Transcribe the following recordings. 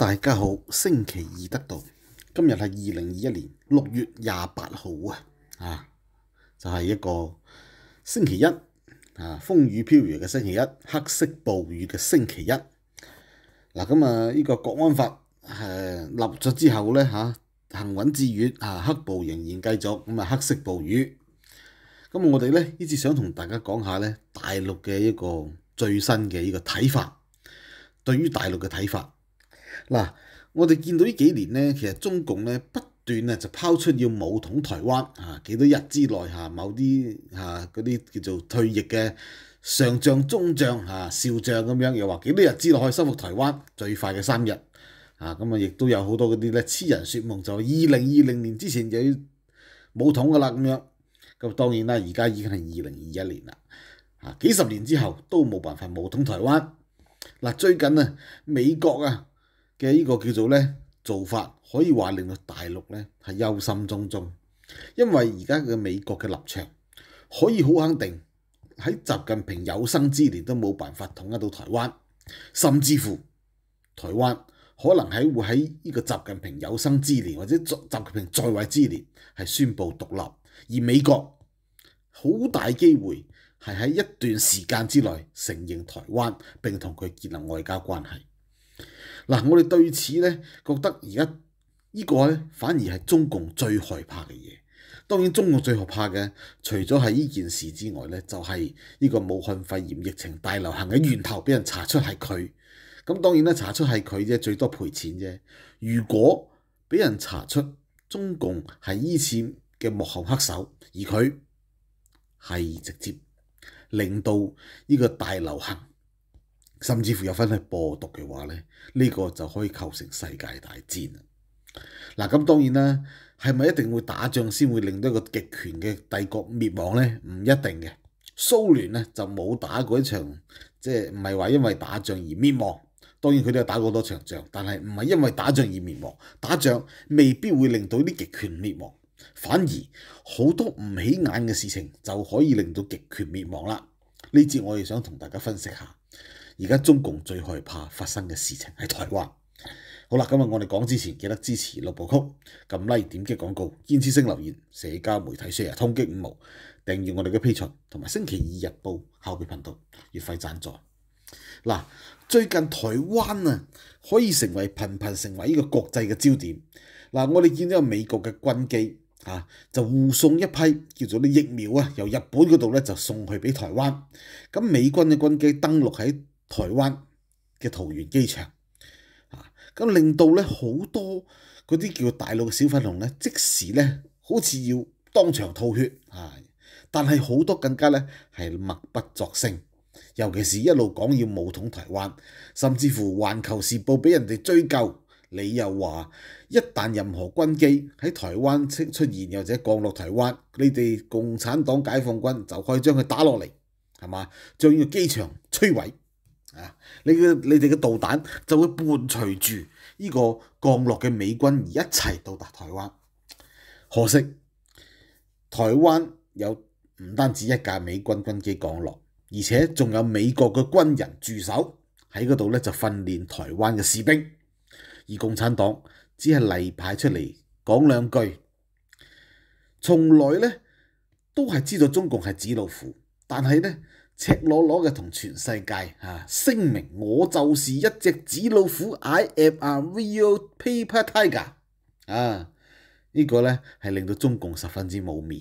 大家好，星期二得到今日系二零二一年六月廿八号啊，啊就系一个星期一啊，风雨飘摇嘅星期一，黑色暴雨嘅星期一嗱。咁啊，呢个国安法诶立咗之后咧，吓行稳致远啊，黑暴仍然继续咁啊，黑色暴雨。咁我哋咧呢次想同大家讲下咧大陆嘅一个最新嘅呢个睇法，对于大陆嘅睇法。嗱，我哋見到呢幾年咧，其實中共咧不斷咧就拋出要武統台灣啊，幾多日之內嚇某啲嚇嗰啲叫做退役嘅上將、中將嚇少將咁樣，又話幾多日之內可以收復台灣，最快嘅三日啊，咁啊亦都有好多嗰啲咧痴人說夢，就二零二零年之前就要武統噶啦咁樣，咁當然啦，而家已經係二零二一年啦，啊幾十年之後都冇辦法武統台灣。嗱，最近啊，美國啊。嘅呢個叫做咧做法，可以話令到大陸咧係憂心忡忡，因為而家嘅美國嘅立場，可以好肯定喺習近平有生之年都冇辦法統一到台灣，甚至乎台灣可能喺會喺呢個習近平有生之年或者習近平在位之年係宣布獨立，而美國好大機會係喺一段時間之內承認台灣並同佢建立外交關係。嗱，我哋對此咧覺得而家依個咧反而係中共最害怕嘅嘢。當然，中共最害怕嘅除咗係依件事之外咧，就係依個武漢肺炎疫情大流行嘅源頭俾人查出係佢。咁當然咧，查出係佢啫，最多賠錢啫。如果俾人查出中共係依次嘅幕後黑手，而佢係直接令到依個大流行。甚至乎有分去播毒嘅話咧，呢個就可以構成世界大戰啦。嗱，咁當然啦，係咪一定會打仗先會令到一個極權嘅帝國滅亡咧？唔一定嘅。蘇聯咧就冇打過一場，即係唔係話因為打仗而滅亡。當然佢都有打過多場仗，但係唔係因為打仗而滅亡。打仗未必會令到啲極權滅亡，反而好多唔起眼嘅事情就可以令到極權滅亡啦。呢節我哋想同大家分析下。而家中共最害怕發生嘅事情係台灣。好啦，今日我哋講之前，記得支持六部曲，撳 Like，點擊廣告，坚持聲留言，社交媒體 share，通擊五毛，訂閱我哋嘅批存，同埋星期二日報後備頻道月費赞助。嗱，最近台灣啊，可以成為頻频成為呢個國際嘅焦點。嗱，我哋見到美國嘅軍機啊，就护送一批叫做啲疫苗啊，由日本嗰度咧就送去俾台灣。咁美军嘅軍機登陆喺台灣嘅桃園機場，啊，咁令到咧好多嗰啲叫大陸嘅小粉紅咧，即時咧好似要當場吐血啊！但係好多更加咧係默不作聲，尤其是一路講要武統台灣，甚至乎《環球時報》俾人哋追究。你又話，一旦任何軍機喺台灣出出現或者降落台灣，你哋共產黨解放軍就可以將佢打落嚟，係嘛？將呢個機場摧毀。啊！你嘅你哋嘅導彈就會伴隨住呢個降落嘅美軍而一齊到達台灣。可惜台灣有唔單止一架美軍軍機降落，而且仲有美國嘅軍人駐守喺嗰度咧，就訓練台灣嘅士兵。而共產黨只係例牌出嚟講兩句，從來咧都係知道中共係指老虎，但係咧。赤裸裸嘅同全世界啊聲明，我就是一只纸老虎，I am a real paper tiger 啊！呢個咧係令到中共十分之冇面。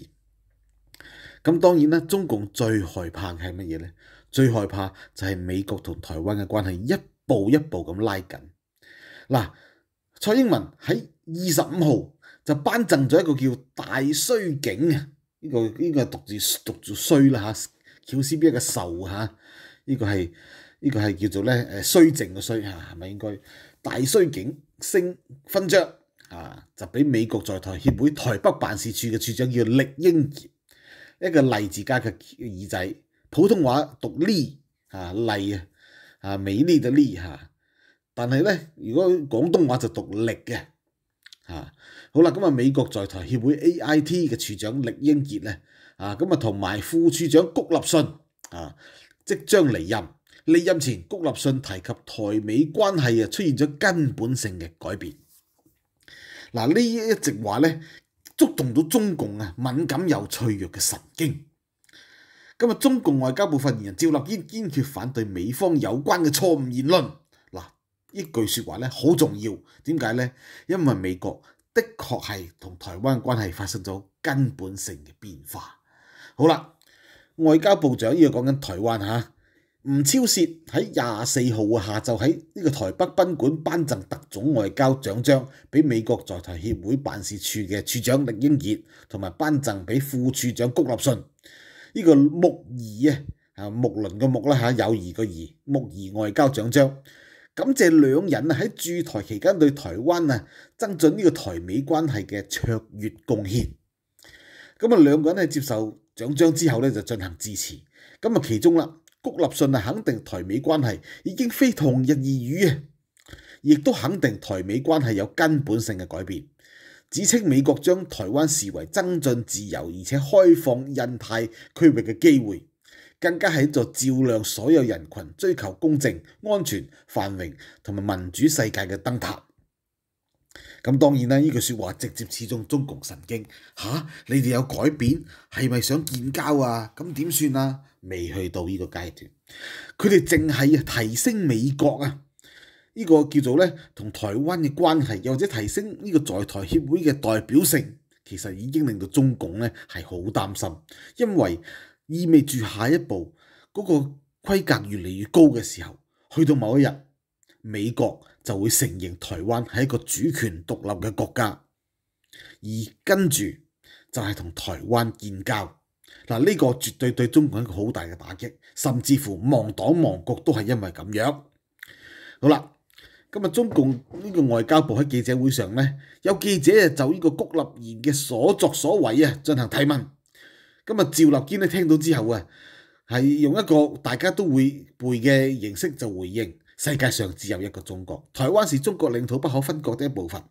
咁當然啦，中共最害怕係乜嘢咧？最害怕就係美國同台灣嘅關係一步一步咁拉緊。嗱，蔡英文喺二十五號就頒贈咗一個叫大衰景啊！呢個呢系读住读住衰啦吓。巧 c b 一个受吓，呢个系呢个系叫做咧诶衰靜嘅衰嚇，係咪应该大衰景升勋章啊？就俾美国在台协会台北办事处嘅处长叫力英杰，一个励字家嘅耳仔，普通話讀麗啊麗啊啊美呢嘅麗吓，但系咧如果广东话就读力嘅嚇。好啦，咁啊美國在台協會 A.I.T 嘅處長力英傑咧。啊，咁啊，同埋副處長谷立信啊，即將離任。離任前，谷立信提及台美關係啊出現咗根本性嘅改變。嗱，呢一直話咧觸動到中共啊敏感又脆弱嘅神經。咁啊，中共外交部發言人趙立坚堅決反對美方有關嘅錯誤言論。嗱，呢句说話咧好重要。點解咧？因為美國的確係同台灣關係發生咗根本性嘅變化。好啦，外交部长呢个讲紧台湾吓，吴超说喺廿四号嘅下昼喺呢个台北宾馆颁赠特种外交奖章俾美国在台协会办事处嘅处长李英杰，同埋颁赠俾副处长谷立信。呢个木儿啊，啊木伦嘅木啦吓，友谊个儿，木儿外交奖章，感谢两人啊喺驻台期间对台湾啊增进呢个台美关系嘅卓越贡献，咁啊两个人咧接受。奖章之後咧，就進行支持。咁啊，其中啦，谷立信啊，肯定台美關係已經非同日而語啊，亦都肯定台美關係有根本性嘅改變，指稱美國將台灣視為增進自由而且開放印太區域嘅機會，更加一座照亮所有人群追求公正、安全、繁榮同埋民主世界嘅燈塔。咁当然啦，呢句说话直接刺中中共神经。吓，你哋有改变，系咪想建交啊？咁点算啊？未去到呢个阶段，佢哋净系提升美国啊，呢个叫做咧同台湾嘅关系，又或者提升呢个在台协会嘅代表性，其实已经令到中共咧系好担心，因为意味住下一步嗰个规格越嚟越高嘅时候，去到某一日，美国。就会承认台湾系一个主权独立嘅国家，而跟住就系同台湾建交。嗱呢个绝对对中国一个好大嘅打击，甚至乎亡党亡国都系因为咁样。好啦，今日中共呢个外交部喺记者会上咧，有记者就呢个谷立言嘅所作所为啊进行提问。咁啊，赵立坚咧听到之后啊，系用一个大家都会背嘅形式就回应。世界上只有一个中国，台灣是中國領土不可分割的一部分。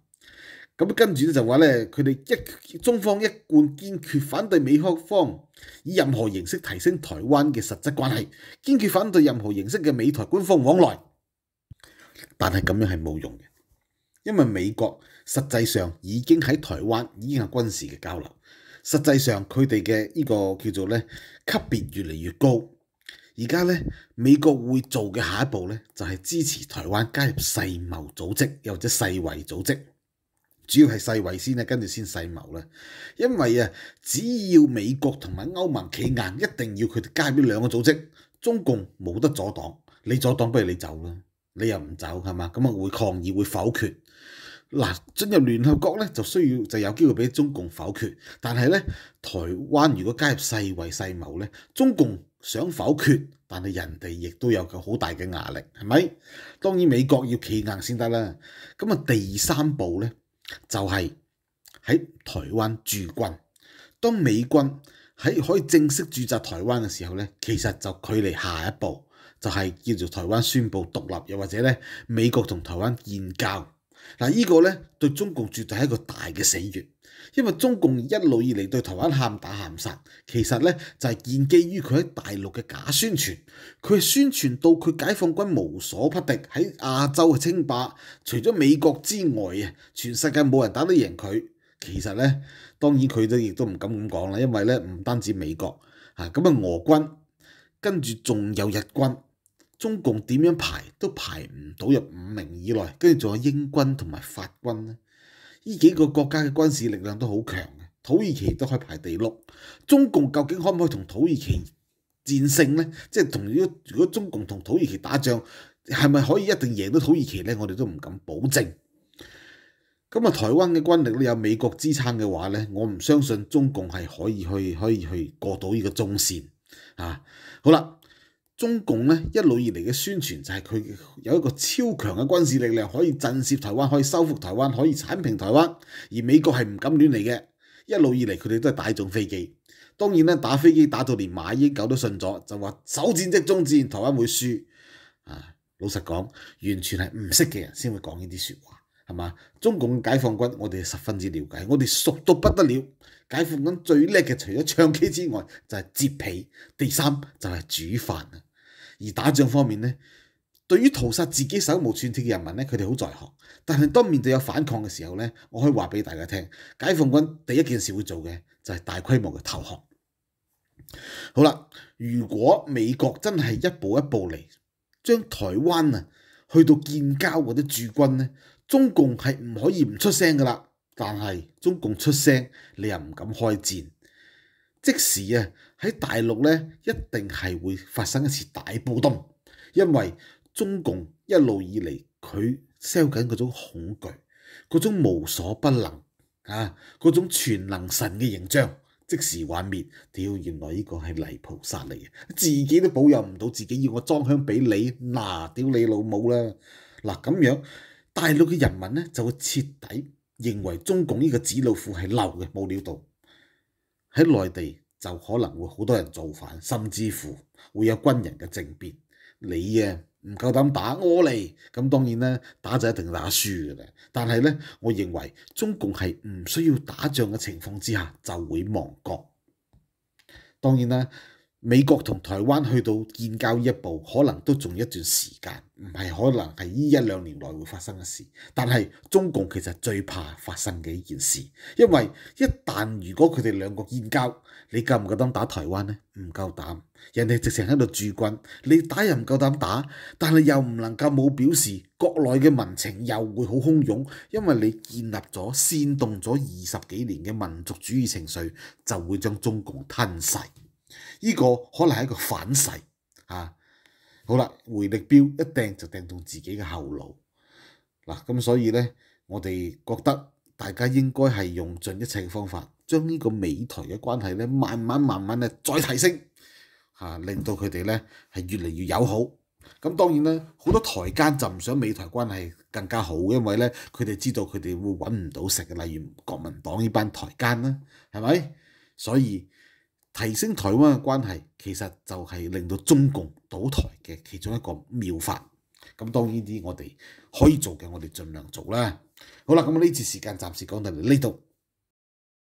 咁跟住咧就話咧，佢哋一中方一貫堅決反對美學方以任何形式提升台灣嘅實質關係，堅決反對任何形式嘅美台官方往來。但係咁樣係冇用嘅，因為美國實際上已經喺台灣已經有軍事嘅交流，實際上佢哋嘅呢個叫做咧級別越嚟越高。而家咧，美國會做嘅下一步咧，就係支持台灣加入世貿組織，又或者世衞組織，主要係世衞先啦，跟住先世貿啦。因為啊，只要美國同埋歐盟企硬，一定要佢哋加入呢兩個組織，中共冇得阻擋。你阻擋不如你走啦，你又唔走係嘛？咁啊會抗議，會否決。嗱，進入聯合國咧，就需要就有機會俾中共否決。但係咧，台灣如果加入世衛世貿咧，中共想否決，但係人哋亦都有個好大嘅壓力，係咪？當然美國要企硬先得啦。咁啊，第三步咧就係喺台灣駐軍。當美軍喺可以正式駐扎台灣嘅時候咧，其實就距離下一步就係叫做台灣宣布獨立，又或者咧美國同台灣建交。嗱，呢个咧对中共绝对系一个大嘅死穴，因为中共一路以嚟对台湾喊打喊杀，其实咧就系建基于佢喺大陆嘅假宣传，佢宣传到佢解放军无所不敌喺亚洲嘅称霸，除咗美国之外啊，全世界冇人打得赢佢。其实咧，当然佢都亦都唔敢咁讲啦，因为咧唔单止美国吓，咁啊俄军跟住仲有日军。中共點樣排都排唔到入五名以內，跟住仲有英軍同埋法軍咧，依幾個國家嘅軍事力量都好強嘅。土耳其都可以排第六。中共究竟可唔可以同土耳其戰勝咧？即係同如果如果中共同土耳其打仗，係咪可以一定贏到土耳其咧？我哋都唔敢保證。咁啊，台灣嘅軍力有美國支撐嘅話咧，我唔相信中共係可以去可以去過到呢個中線啊。好啦。中共咧一路以嚟嘅宣傳就係佢有一個超強嘅軍事力量可以鎮攝台灣可以收復台灣可以斬平台灣，而美國係唔敢亂嚟嘅。一路以嚟佢哋都係大中飛機，當然咧打飛機打到連馬英九都信咗，就話首戰即中戰，台灣會輸。啊，老實講，完全係唔識嘅人先會講呢啲説話，係嘛？中共嘅解放軍我哋十分之了解，我哋熟到不得了。解放軍最叻嘅除咗唱 K 之外就係接皮，第三就係煮飯。而打仗方面咧，對於屠殺自己手無寸鐵嘅人民咧，佢哋好在行。但係當面對有反抗嘅時候咧，我可以話俾大家聽，解放軍第一件事會做嘅就係大規模嘅投降。好啦，如果美國真係一步一步嚟將台灣啊去到建交嗰啲駐軍咧，中共係唔可以唔出聲噶啦。但係中共出聲，你又唔敢開戰。即使啊！喺大陸咧，一定係會發生一次大暴動，因為中共一路以嚟佢 sell 緊嗰種恐懼、嗰種無所不能啊、嗰種全能神嘅形象，即時幻滅。屌，原來呢個係泥菩薩嚟嘅，自己都保佑唔到自己，要我裝香俾你？嗱，屌你老母啦！嗱咁樣，大陸嘅人民咧就會徹底認為中共呢個紫老虎係流嘅，冇料到。喺內地就可能會好多人造反，甚至乎會有軍人嘅政變。你啊唔夠膽打我嚟，咁當然咧打就一定打輸嘅啦。但係咧，我認為中共係唔需要打仗嘅情況之下就會亡國。當然啦。美國同台灣去到建交一步，可能都仲一段時間，唔係可能係呢一兩年內會發生嘅事。但係中共其實最怕發生嘅一件事，因為一旦如果佢哋兩個建交，你夠唔夠膽打台灣呢？唔夠膽，人哋直情喺度駐軍，你打又唔夠膽打，但係又唔能夠冇表示，國內嘅民情又會好洶湧，因為你建立咗煽動咗二十幾年嘅民族主義情緒，就會將中共吞噬。呢个可能系一个反噬啊！好啦，回力镖一掟就掟中自己嘅后脑嗱，咁所以咧，我哋觉得大家应该系用尽一切嘅方法，将呢个美台嘅关系咧，慢慢慢慢咧再提升吓，令到佢哋咧系越嚟越友好。咁当然啦，好多台奸就唔想美台关系更加好，因为咧佢哋知道佢哋会揾唔到食嘅，例如国民党呢班台奸啦，系咪？所以。提升台灣嘅關係，其實就係令到中共倒台嘅其中一個妙法。咁當然啲我哋可以做嘅，我哋盡量做啦。好啦，咁呢次時間暫時講到嚟呢度。